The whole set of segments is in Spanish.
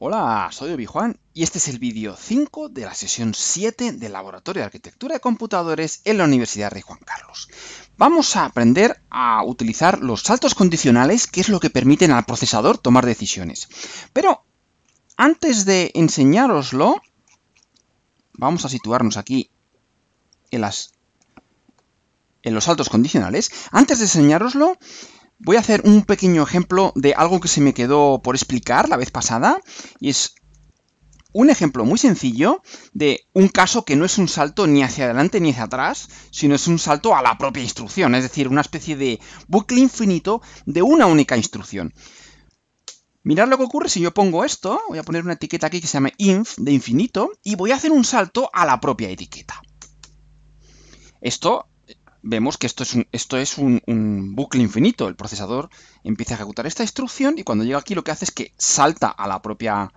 Hola, soy Obi-Juan y este es el vídeo 5 de la sesión 7 del Laboratorio de Arquitectura de Computadores en la Universidad de Juan Carlos. Vamos a aprender a utilizar los saltos condicionales, que es lo que permiten al procesador tomar decisiones. Pero antes de enseñároslo, vamos a situarnos aquí en, las, en los saltos condicionales. Antes de enseñároslo, Voy a hacer un pequeño ejemplo de algo que se me quedó por explicar la vez pasada, y es un ejemplo muy sencillo de un caso que no es un salto ni hacia adelante ni hacia atrás, sino es un salto a la propia instrucción, es decir, una especie de bucle infinito de una única instrucción. Mirad lo que ocurre si yo pongo esto, voy a poner una etiqueta aquí que se llama inf de infinito y voy a hacer un salto a la propia etiqueta. Esto vemos que esto es, un, esto es un, bucle infinito. El procesador empieza a ejecutar esta instrucción y cuando llega aquí lo que hace es que salta a la propia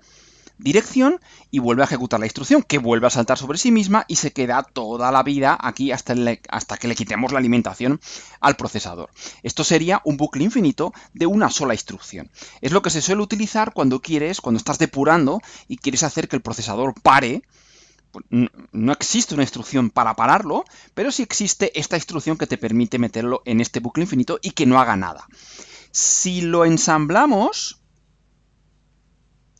dirección y vuelve a ejecutar la instrucción, que vuelve a saltar sobre sí misma y se queda toda la vida aquí hasta, hasta que le quitemos la alimentación al procesador. Esto sería un bucle infinito de una sola instrucción. Es lo que se suele utilizar cuando quieres, cuando estás depurando y quieres hacer que el procesador pare pues, no existe una instrucción para pararlo, pero sí existe esta instrucción que te permite meterlo en este bucle infinito y que no haga nada. Si lo ensamblamos,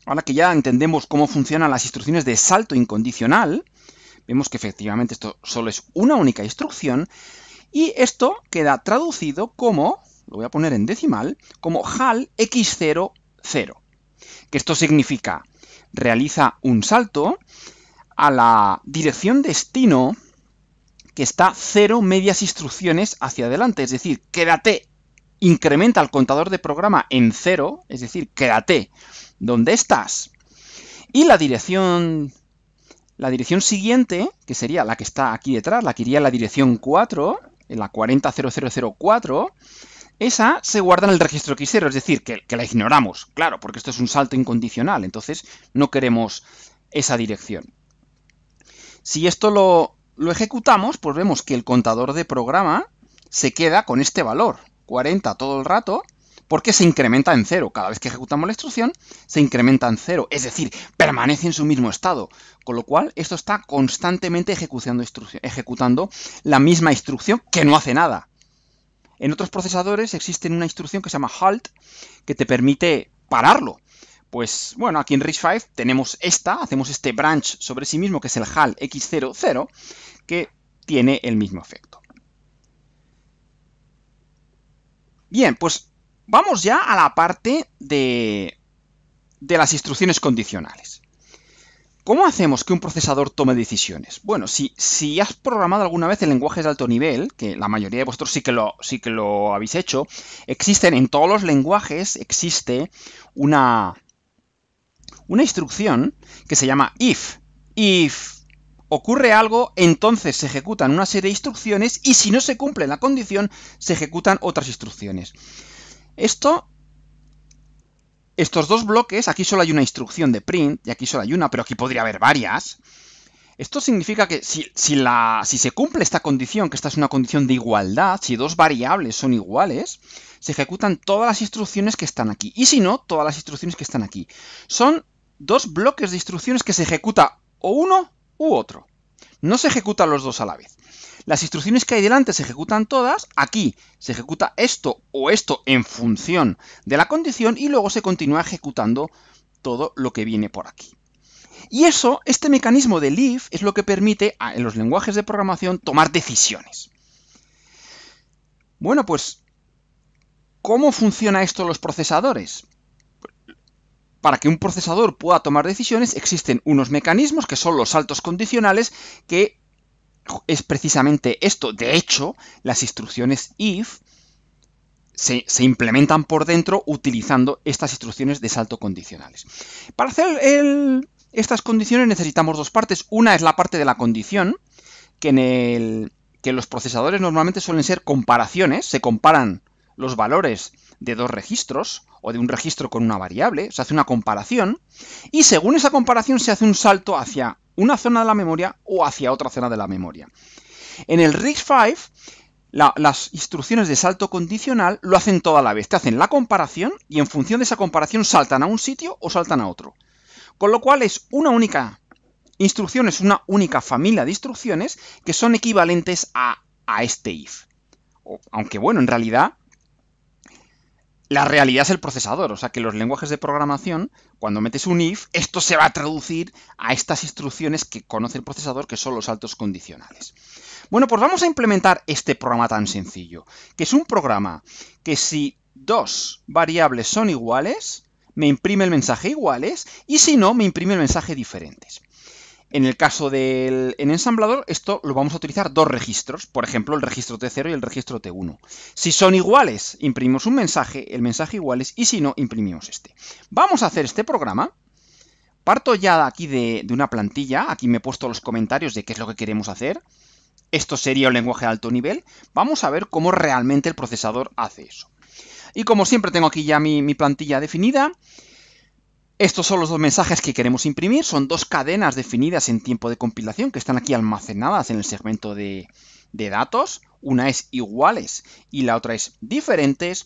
ahora que ya entendemos cómo funcionan las instrucciones de salto incondicional, vemos que efectivamente esto solo es una única instrucción, y esto queda traducido como, lo voy a poner en decimal, como HAL X00, que esto significa realiza un salto, a la dirección destino que está cero medias instrucciones hacia adelante. Es decir, quédate, incrementa el contador de programa en cero, es decir, quédate donde estás. Y la dirección, la dirección siguiente, que sería la que está aquí detrás, la que iría la dirección 4, en la 400004, esa se guarda en el registro X0, es decir, que la ignoramos, claro, porque esto es un salto incondicional, entonces no queremos esa dirección. Si esto lo, lo ejecutamos, pues vemos que el contador de programa se queda con este valor, 40 todo el rato, porque se incrementa en cero. Cada vez que ejecutamos la instrucción, se incrementa en cero. Es decir, permanece en su mismo estado. Con lo cual, esto está constantemente ejecutando la misma instrucción que no hace nada. En otros procesadores existe una instrucción que se llama halt, que te permite pararlo. Pues bueno, aquí en RISC-V tenemos esta, hacemos este branch sobre sí mismo, que es el HAL X00, que tiene el mismo efecto. Bien, pues vamos ya a la parte de, de las instrucciones condicionales. ¿Cómo hacemos que un procesador tome decisiones? Bueno, si, si has programado alguna vez en lenguajes de alto nivel, que la mayoría de vosotros sí que, lo, sí que lo habéis hecho, existen en todos los lenguajes, existe una, una instrucción que se llama if. If ocurre algo, entonces se ejecutan una serie de instrucciones y si no se cumple la condición, se ejecutan otras instrucciones. Esto, estos dos bloques, aquí solo hay una instrucción de print y aquí solo hay una, pero aquí podría haber varias. Esto significa que si, la, si se cumple esta condición, que esta es una condición de igualdad, si dos variables son iguales, se ejecutan todas las instrucciones que están aquí. Y si no, todas las instrucciones que están aquí. Son dos bloques de instrucciones que se ejecuta o uno u otro. No se ejecutan los dos a la vez. Las instrucciones que hay delante se ejecutan todas, aquí se ejecuta esto o esto en función de la condición y luego se continúa ejecutando todo lo que viene por aquí. Y eso, este mecanismo de if, es lo que permite a, en los lenguajes de programación tomar decisiones. Bueno, pues, ¿cómo funciona esto los procesadores? Para que un procesador pueda tomar decisiones existen unos mecanismos que son los saltos condicionales que es precisamente esto. De hecho, las instrucciones if se, implementan por dentro utilizando estas instrucciones de salto condicionales. Para hacer estas condiciones necesitamos dos partes. Una es la parte de la condición, que en, el, que los procesadores normalmente suelen ser comparaciones, se comparan los valores de dos registros o de un registro con una variable, se hace una comparación y según esa comparación se hace un salto hacia una zona de la memoria o hacia otra zona de la memoria. En el RISC-V las instrucciones de salto condicional lo hacen toda la vez, te hacen la comparación y en función de esa comparación saltan a un sitio o saltan a otro. Con lo cual es una única instrucción, es una única familia de instrucciones que son equivalentes a, a este if. aunque bueno, en realidad la realidad es el procesador, o sea que los lenguajes de programación, cuando metes un if, esto se va a traducir a estas instrucciones que conoce el procesador, que son los saltos condicionales. Bueno, pues vamos a implementar este programa tan sencillo, que es un programa que si dos variables son iguales, me imprime el mensaje iguales, y si no, me imprime el mensaje diferentes. En el caso del ensamblador, esto lo vamos a utilizar dos registros, por ejemplo, el registro T0 y el registro T1. Si son iguales, imprimimos un mensaje, el mensaje iguales, y si no, imprimimos este. Vamos a hacer este programa. Parto ya aquí de, una plantilla, aquí me he puesto los comentarios de qué es lo que queremos hacer. Esto sería un lenguaje de alto nivel. Vamos a ver cómo realmente el procesador hace eso. Y como siempre tengo aquí ya mi plantilla definida, estos son los dos mensajes que queremos imprimir, son dos cadenas definidas en tiempo de compilación que están aquí almacenadas en el segmento de, datos. Una es iguales y la otra es diferentes.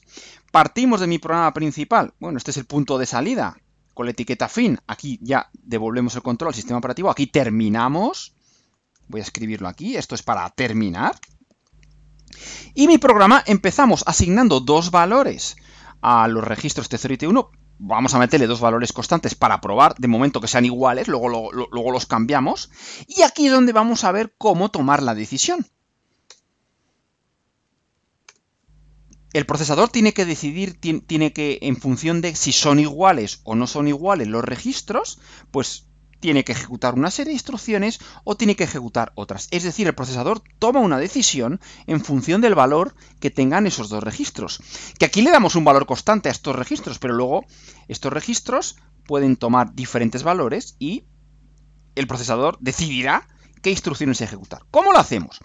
Partimos de mi programa principal. Bueno, este es el punto de salida con la etiqueta fin. Aquí ya devolvemos el control al sistema operativo. Aquí terminamos. Voy a escribirlo aquí. Esto es para terminar. Y mi programa empezamos asignando dos valores a los registros T0 y T1 vamos a meterle dos valores constantes para probar, de momento que sean iguales, luego, luego los cambiamos, y aquí es donde vamos a ver cómo tomar la decisión. El procesador tiene que decidir, tiene que, en función de si son iguales o no son iguales los registros, pues tiene que ejecutar una serie de instrucciones o tiene que ejecutar otras. Es decir, el procesador toma una decisión en función del valor que tengan esos dos registros. Que aquí le damos un valor constante a estos registros, pero luego estos registros pueden tomar diferentes valores y el procesador decidirá qué instrucciones ejecutar. ¿Cómo lo hacemos?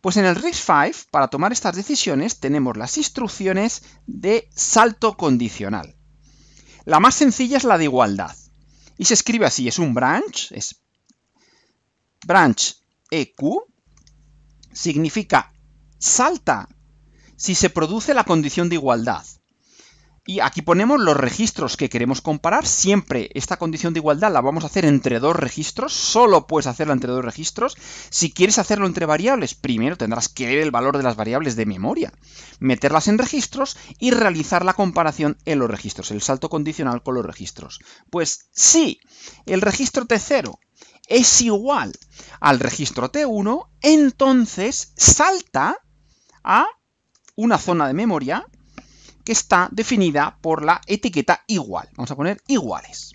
Pues en el RISC-V, para tomar estas decisiones, tenemos las instrucciones de salto condicional. La más sencilla es la de igualdad. Y se escribe así, es un branch, es branch EQ, significa salta si se produce la condición de igualdad. Y aquí ponemos los registros que queremos comparar. Siempre esta condición de igualdad la vamos a hacer entre dos registros. Solo puedes hacerla entre dos registros. Si quieres hacerlo entre variables, primero tendrás que ver el valor de las variables de memoria, meterlas en registros y realizar la comparación en los registros, el salto condicional con los registros. Pues si el registro T0 es igual al registro T1, entonces salta a una zona de memoria que está definida por la etiqueta igual. Vamos a poner iguales.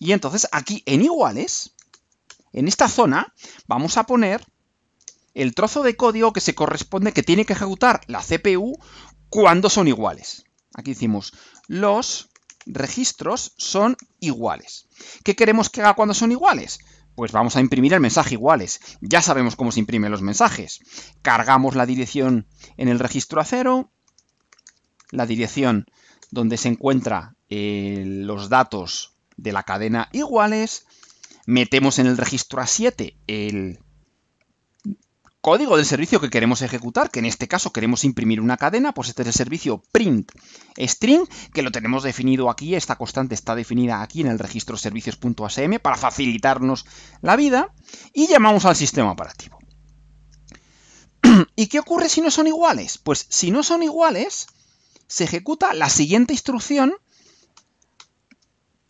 Y entonces aquí en iguales, en esta zona, vamos a poner el trozo de código que se corresponde, que tiene que ejecutar la CPU cuando son iguales. Aquí decimos los registros son iguales. ¿Qué queremos que haga cuando son iguales? Pues vamos a imprimir el mensaje iguales. Ya sabemos cómo se imprimen los mensajes. Cargamos la dirección en el registro a cero la dirección donde se encuentran eh, los datos de la cadena iguales, metemos en el registro A7 el código del servicio que queremos ejecutar, que en este caso queremos imprimir una cadena, pues este es el servicio print string, que lo tenemos definido aquí, esta constante está definida aquí en el registro servicios.asm para facilitarnos la vida, y llamamos al sistema operativo. ¿Y qué ocurre si no son iguales? Pues si no son iguales, se ejecuta la siguiente instrucción,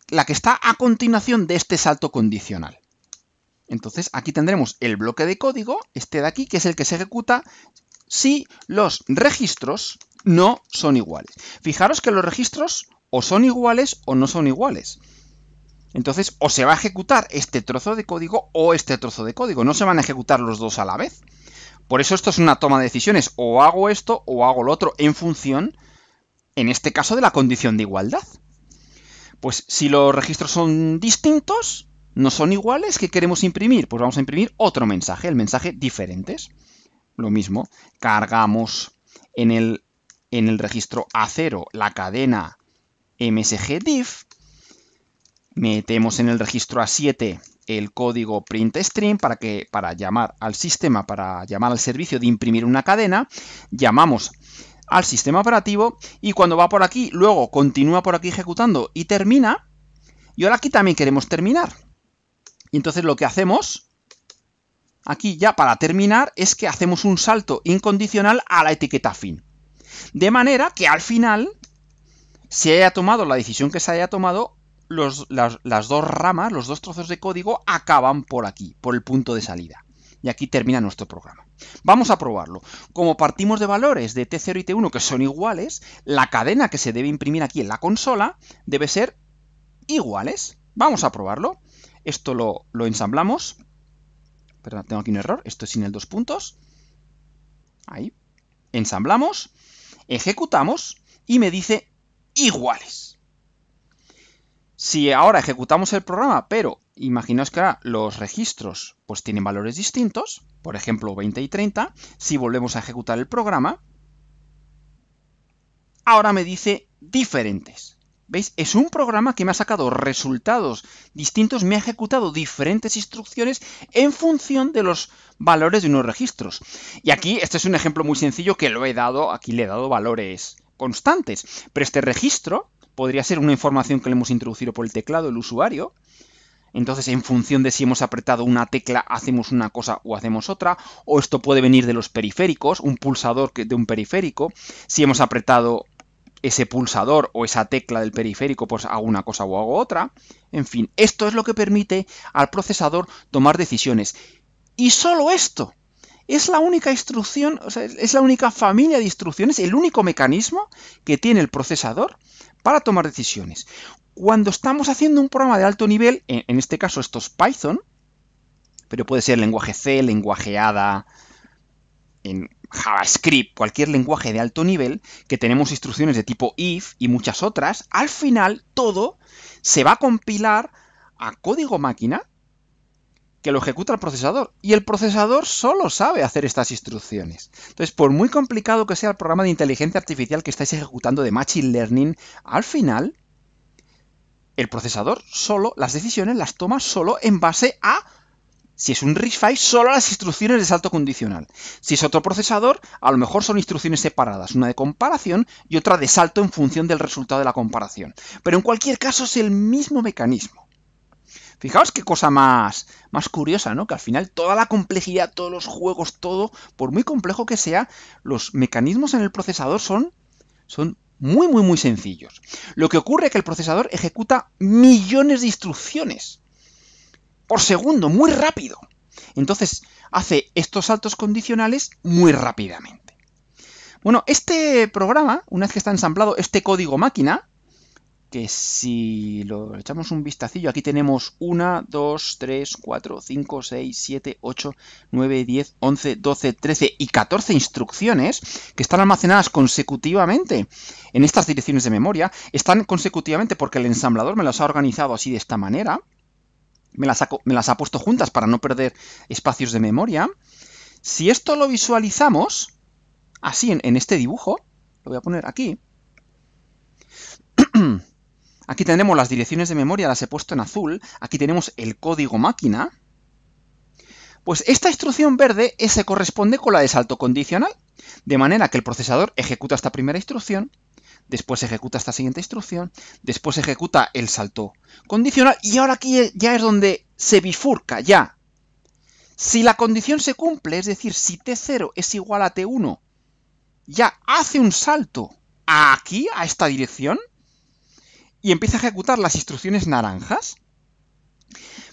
la que está a continuación de este salto condicional. Entonces aquí tendremos el bloque de código, este de aquí, que es el que se ejecuta si los registros no son iguales. Fijaros que los registros o son iguales o no son iguales. Entonces, o se va a ejecutar este trozo de código o este trozo de código. No se van a ejecutar los dos a la vez. Por eso esto es una toma de decisiones. O hago esto o hago lo otro en función en este caso de la condición de igualdad. Pues si los registros son distintos, no son iguales, ¿qué queremos imprimir? Pues vamos a imprimir otro mensaje, el mensaje diferentes. Lo mismo, cargamos en el, en el registro A0 la cadena msgdiff, metemos en el registro A7 el código printStream para, que, para llamar al sistema, para llamar al servicio de imprimir una cadena, llamamos al sistema operativo y cuando va por aquí, luego continúa por aquí ejecutando y termina. Y ahora aquí también queremos terminar. Y entonces lo que hacemos aquí ya para terminar es que hacemos un salto incondicional a la etiqueta fin. De manera que al final si haya tomado la decisión que se haya tomado, las dos ramas, los dos trozos de código acaban por aquí, por el punto de salida. Y aquí termina nuestro programa. Vamos a probarlo. Como partimos de valores de T0 y T1 que son iguales, la cadena que se debe imprimir aquí en la consola debe ser iguales. Vamos a probarlo. Esto lo, ensamblamos. Perdón, tengo aquí un error. Esto es sin el dos puntos. Ahí. Ensamblamos. Ejecutamos. Y me dice iguales. Si ahora ejecutamos el programa, pero imaginaos que ahora los registros pues tienen valores distintos, por ejemplo 20 y 30, si volvemos a ejecutar el programa, ahora me dice diferentes. ¿Veis? Es un programa que me ha sacado resultados distintos, me ha ejecutado diferentes instrucciones en función de los valores de unos registros. Y aquí, este es un ejemplo muy sencillo que lo he dado, aquí le he dado valores constantes. Pero este registro podría ser una información que le hemos introducido por el teclado, el usuario. Entonces, en función de si hemos apretado una tecla, hacemos una cosa o hacemos otra. O esto puede venir de los periféricos, un pulsador de un periférico. Si hemos apretado ese pulsador o esa tecla del periférico, pues hago una cosa o hago otra. En fin, esto es lo que permite al procesador tomar decisiones. Y solo esto es la única instrucción, es la única familia de instrucciones, el único mecanismo que tiene el procesador para tomar decisiones. Cuando estamos haciendo un programa de alto nivel, en, este caso esto es Python, pero puede ser lenguaje C, lenguaje ADA, en JavaScript, cualquier lenguaje de alto nivel, que tenemos instrucciones de tipo if y muchas otras, al final todo se va a compilar a código máquina que lo ejecuta el procesador. Y el procesador solo sabe hacer estas instrucciones. Entonces, por muy complicado que sea el programa de inteligencia artificial que estáis ejecutando de Machine Learning, al final, el procesador solo, las decisiones las toma solo en base a, si es un RISC-V, solo las instrucciones de salto condicional. Si es otro procesador, a lo mejor son instrucciones separadas, una de comparación y otra de salto en función del resultado de la comparación. Pero en cualquier caso es el mismo mecanismo. Fijaos qué cosa más, más curiosa, ¿no? Que al final toda la complejidad, todos los juegos, todo, por muy complejo que sea, los mecanismos en el procesador son, son muy, muy, muy sencillos. Lo que ocurre es que el procesador ejecuta millones de instrucciones por segundo, muy rápido. Entonces, hace estos saltos condicionales muy rápidamente. Bueno, este programa, una vez que está ensamblado este código máquina, que si lo echamos un vistacillo, aquí tenemos 1, 2, 3, 4, 5, 6, 7, 8, 9, 10, 11, 12, 13 y 14 instrucciones que están almacenadas consecutivamente en estas direcciones de memoria. Están consecutivamente porque el ensamblador me las ha organizado así de esta manera. Me las ha, me las ha puesto juntas para no perder espacios de memoria. Si esto lo visualizamos, así en este dibujo, lo voy a poner aquí, Aquí tenemos las direcciones de memoria, las he puesto en azul. Aquí tenemos el código máquina. Pues esta instrucción verde se corresponde con la de salto condicional, de manera que el procesador ejecuta esta primera instrucción, después ejecuta esta siguiente instrucción, después ejecuta el salto condicional, y ahora aquí ya es donde se bifurca ya. Si la condición se cumple, es decir, si T0 es igual a T1, ya hace un salto aquí, a esta dirección, y empieza a ejecutar las instrucciones naranjas.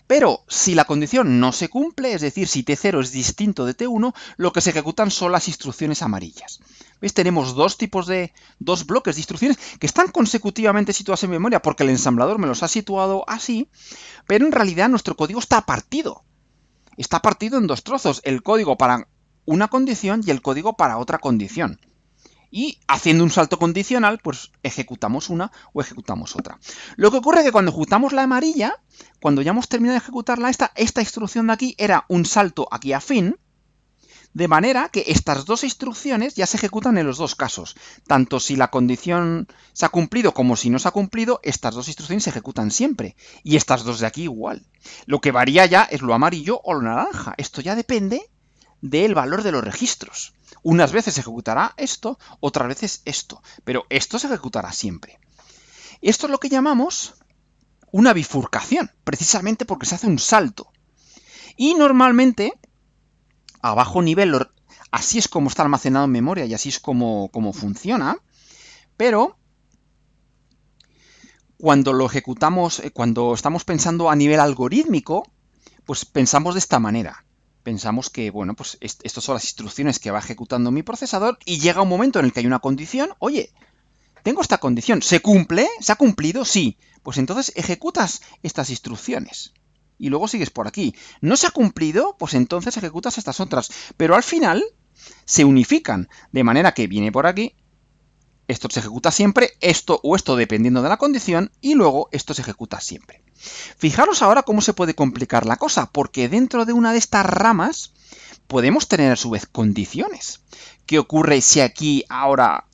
Pero si la condición no se cumple, es decir, si T0 es distinto de T1, lo que se ejecutan son las instrucciones amarillas. ¿Veis? Tenemos dos tipos de, dos bloques de instrucciones que están consecutivamente situadas en memoria porque el ensamblador me los ha situado así, pero en realidad nuestro código está partido. Está partido en dos trozos, el código para una condición y el código para otra condición y haciendo un salto condicional, pues ejecutamos una o ejecutamos otra. Lo que ocurre es que cuando ejecutamos la amarilla, cuando ya hemos terminado de ejecutarla, esta, esta instrucción de aquí era un salto aquí a fin, de manera que estas dos instrucciones ya se ejecutan en los dos casos. Tanto si la condición se ha cumplido como si no se ha cumplido, estas dos instrucciones se ejecutan siempre. Y estas dos de aquí igual. Lo que varía ya es lo amarillo o lo naranja. Esto ya depende del valor de los registros. Unas veces ejecutará esto, otras veces esto, pero esto se ejecutará siempre. Esto es lo que llamamos una bifurcación, precisamente porque se hace un salto. Y normalmente, a bajo nivel, así es como está almacenado en memoria y así es como, como funciona, pero cuando lo ejecutamos, eh, cuando estamos pensando a nivel algorítmico, pues pensamos de esta manera pensamos que, bueno, pues estas son las instrucciones que va ejecutando mi procesador y llega un momento en el que hay una condición, oye, tengo esta condición, ¿se cumple? ¿Se ha cumplido? Sí. Pues entonces ejecutas estas instrucciones. Y luego sigues por aquí. ¿No se ha cumplido? Pues entonces ejecutas estas otras. Pero al final se unifican, de manera que viene por aquí esto se ejecuta siempre, esto o esto dependiendo de la condición, y luego esto se ejecuta siempre. Fijaros ahora cómo se puede complicar la cosa, porque dentro de una de estas ramas podemos tener a su vez condiciones. ¿Qué ocurre si aquí ahora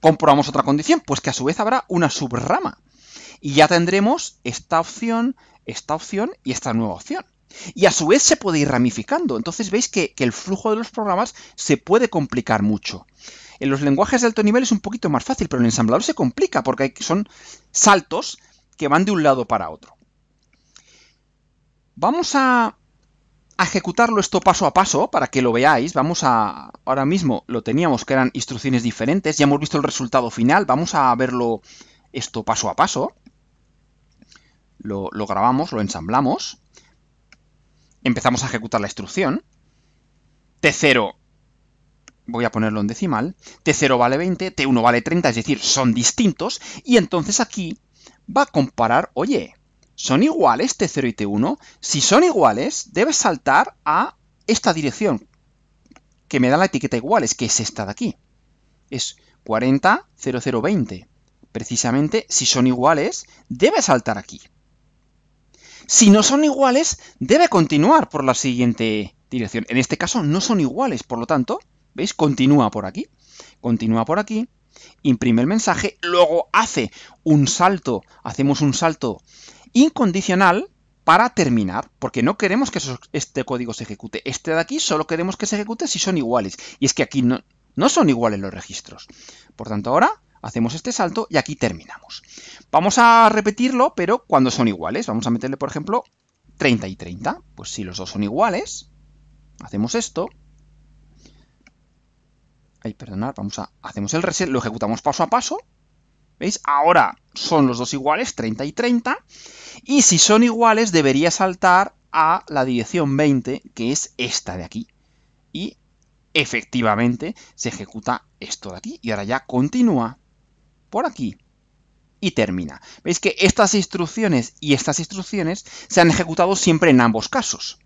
comprobamos otra condición? Pues que a su vez habrá una subrama. Y ya tendremos esta opción, esta opción y esta nueva opción. Y a su vez se puede ir ramificando. Entonces veis que, que, el flujo de los programas se puede complicar mucho. En los lenguajes de alto nivel es un poquito más fácil, pero en el ensamblador se complica porque son saltos que van de un lado para otro. Vamos a, ejecutarlo esto paso a paso para que lo veáis. Vamos a... Ahora mismo lo teníamos que eran instrucciones diferentes. Ya hemos visto el resultado final. Vamos a verlo esto paso a paso. Lo, lo grabamos, lo ensamblamos. Empezamos a ejecutar la instrucción. T0 voy a ponerlo en decimal, T0 vale 20, T1 vale 30, es decir, son distintos, y entonces aquí va a comparar, oye, ¿son iguales T0 y T1? Si son iguales, debe saltar a esta dirección, que me da la etiqueta iguales, que es esta de aquí. Es 40, 0, 0, 20. Precisamente, si son iguales, debe saltar aquí. Si no son iguales, debe continuar por la siguiente dirección. En este caso no son iguales, por lo tanto, ¿Veis? Continúa por aquí. Continúa por aquí. Imprime el mensaje. Luego hace un salto. Hacemos un salto incondicional para terminar, porque no queremos que este código se ejecute. Este de aquí solo queremos que se ejecute si son iguales. Y es que aquí no, no son iguales los registros. Por tanto, ahora hacemos este salto y aquí terminamos. Vamos a repetirlo, pero cuando son iguales. Vamos a meterle, por ejemplo, 30 y 30. Pues si los dos son iguales, hacemos esto Ay, perdonad, vamos a... Hacemos el reset, lo ejecutamos paso a paso. ¿Veis? Ahora son los dos iguales, 30 y 30. Y si son iguales, debería saltar a la dirección 20, que es esta de aquí. Y efectivamente se ejecuta esto de aquí. Y ahora ya continúa por aquí y termina. Veis que estas instrucciones y estas instrucciones se han ejecutado siempre en ambos casos.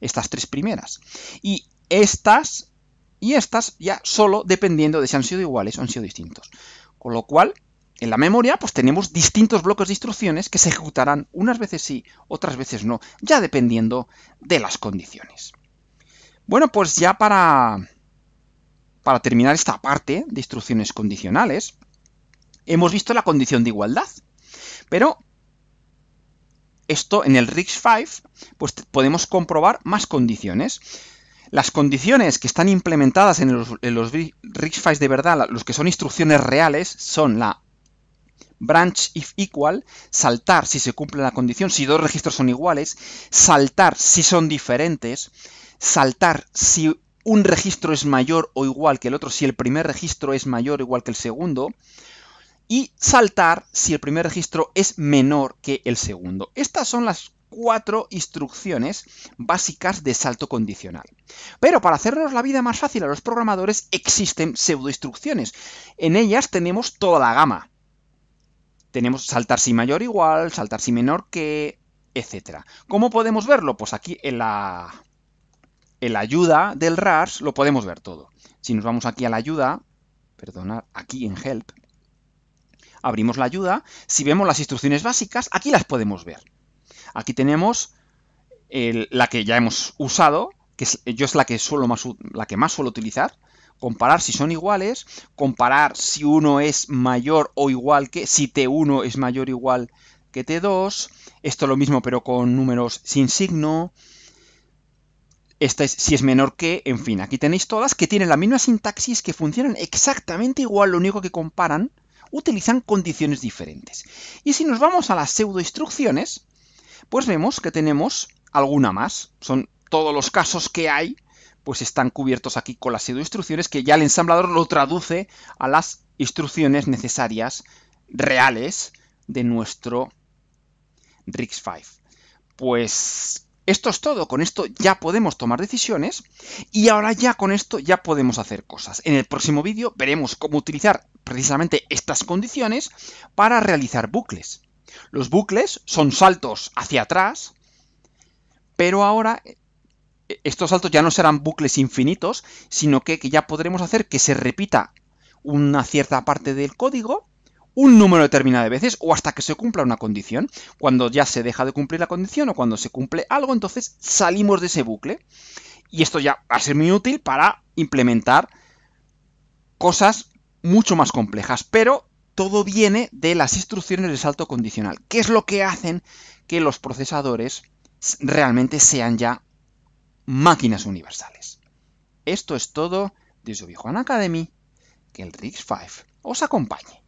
Estas tres primeras. Y estas y estas ya solo dependiendo de si han sido iguales o han sido distintos. Con lo cual, en la memoria pues tenemos distintos bloques de instrucciones que se ejecutarán unas veces sí, otras veces no, ya dependiendo de las condiciones. Bueno, pues ya para, para terminar esta parte de instrucciones condicionales, hemos visto la condición de igualdad, pero esto en el RISC-V pues podemos comprobar más condiciones. Las condiciones que están implementadas en los, en de verdad, los que son instrucciones reales, son la branch if equal, saltar si se cumple la condición, si dos registros son iguales, saltar si son diferentes, saltar si un registro es mayor o igual que el otro, si el primer registro es mayor o igual que el segundo, y saltar si el primer registro es menor que el segundo. Estas son las cuatro instrucciones básicas de salto condicional. Pero para hacernos la vida más fácil a los programadores existen pseudoinstrucciones. En ellas tenemos toda la gama. Tenemos saltar si mayor igual, saltar si menor que, etc. ¿Cómo podemos verlo? Pues aquí en la, en ayuda del RARS lo podemos ver todo. Si nos vamos aquí a la ayuda, perdonad, aquí en Help, abrimos la ayuda, si vemos las instrucciones básicas, aquí las podemos ver. Aquí tenemos la que ya hemos usado, que yo es la que, suelo más, la que más suelo utilizar, comparar si son iguales, comparar si uno es mayor o igual que, si T1 es mayor o igual que T2, esto es lo mismo pero con números sin signo, esta es si es menor que, en fin, aquí tenéis todas que tienen la misma sintaxis, que funcionan exactamente igual, lo único que comparan, utilizan condiciones diferentes. Y si nos vamos a las pseudoinstrucciones, pues vemos que tenemos alguna más. Son todos los casos que hay, pues están cubiertos aquí con las instrucciones, que ya el ensamblador lo traduce a las instrucciones necesarias reales de nuestro RIX5. Pues esto es todo, con esto ya podemos tomar decisiones y ahora ya con esto ya podemos hacer cosas. En el próximo vídeo veremos cómo utilizar precisamente estas condiciones para realizar bucles. Los bucles son saltos hacia atrás, pero ahora eh, estos saltos ya no serán bucles infinitos, sino que, ya podremos hacer que se repita una cierta parte del código un número determinado de veces o hasta que se cumpla una condición. Cuando ya se deja de cumplir la condición o cuando se cumple algo, entonces salimos de ese bucle. Y esto ya va a ser muy útil para implementar cosas mucho más complejas, pero todo viene de las instrucciones de salto condicional, que es lo que hacen que los procesadores realmente sean ya máquinas universales. Esto es todo de su Academy. Que el Rix 5 os acompañe.